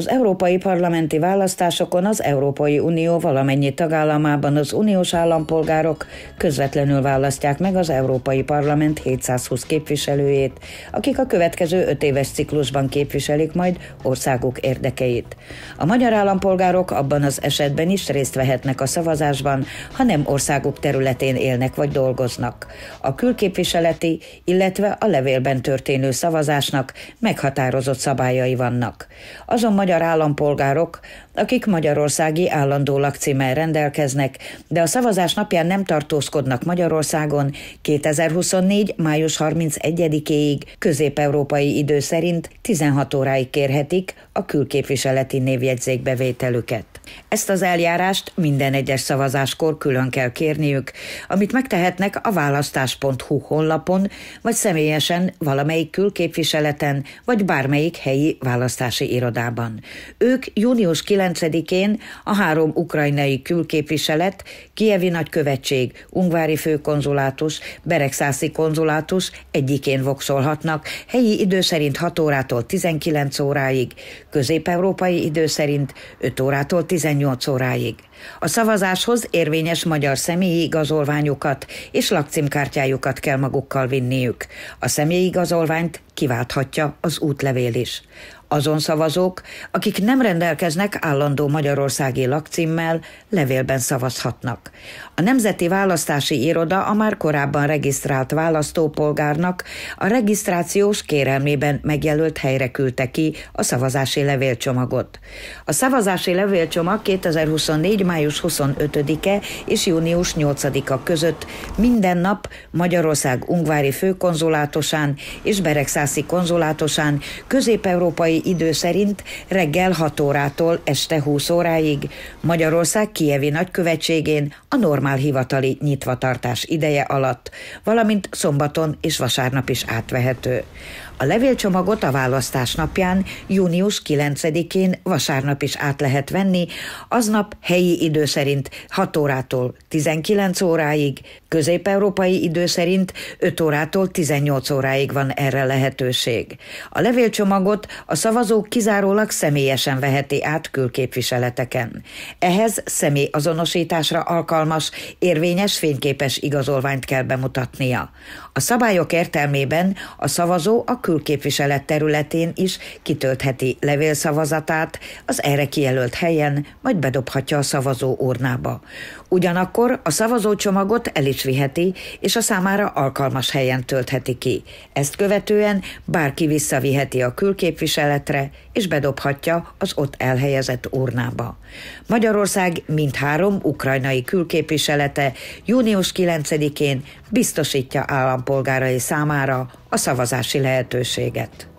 Az európai parlamenti választásokon az Európai Unió valamennyi tagállamában az uniós állampolgárok közvetlenül választják meg az Európai Parlament 720 képviselőjét, akik a következő öt éves ciklusban képviselik majd országuk érdekeit. A magyar állampolgárok abban az esetben is részt vehetnek a szavazásban, ha nem országuk területén élnek vagy dolgoznak. A külképviseleti, illetve a levélben történő szavazásnak meghatározott szabályai vannak. Azon magyar állampolgárok, akik magyarországi állandó lakcímmel rendelkeznek, de a szavazás napján nem tartózkodnak Magyarországon 2024. május 31-éig közép-európai idő szerint 16 óráig kérhetik a külképviseleti névjegyzékbevételüket. Ezt az eljárást minden egyes szavazáskor külön kell kérniük, amit megtehetnek a választás.hu honlapon, vagy személyesen valamelyik külképviseleten, vagy bármelyik helyi választási irodában. Ők június 9-én a három ukrajnai külképviselet, Kievi nagykövetség, Ungvári főkonzulátus, Beregszászi konzulátus egyikén voxolhatnak, helyi idő szerint 6 órától 19 óráig, közép-európai idő szerint 5 órától 18 óráig. A szavazáshoz érvényes magyar személyi igazolványukat és lakcímkártyájukat kell magukkal vinniük. A személyi igazolványt kiválthatja az útlevél is. Azon szavazók, akik nem rendelkeznek állandó magyarországi lakcímmel, levélben szavazhatnak. A Nemzeti Választási Iroda a már korábban regisztrált választópolgárnak a regisztrációs kérelmében megjelölt helyre küldte ki a szavazási levélcsomagot. A szavazási levélcsomag 2024. május 25-e és június 8-a között minden nap Magyarország Ungvári főkonzulátusán és Beregszászi konzulátusán közép-európai európai idő szerint reggel 6 órától este 20 óráig. Magyarország Kievi nagykövetségén a normál hivatali nyitvatartás ideje alatt, valamint szombaton és vasárnap is átvehető. A levélcsomagot a választás napján, június 9-én vasárnap is át lehet venni, aznap helyi idő szerint 6 órától 19 óráig, közép-európai idő szerint 5 órától 18 óráig van erre lehetőség. A levélcsomagot a szavazók kizárólag személyesen veheti át külképviseleteken. Ehhez személyazonosításra alkalmas, érvényes fényképes igazolványt kell bemutatnia. A szabályok értelmében a szavazó a külképviselet területén is kitöltheti levélszavazatát az erre kijelölt helyen, majd bedobhatja a szavazó urnába. Ugyanakkor a szavazócsomagot el is viheti, és a számára alkalmas helyen töltheti ki. Ezt követően bárki visszaviheti a külképviselet területre, és bedobhatja az ott elhelyezett urnába. Magyarország mindhárom ukrajnai külképviselete június 9-én biztosítja állampolgárai számára a szavazási lehetőséget.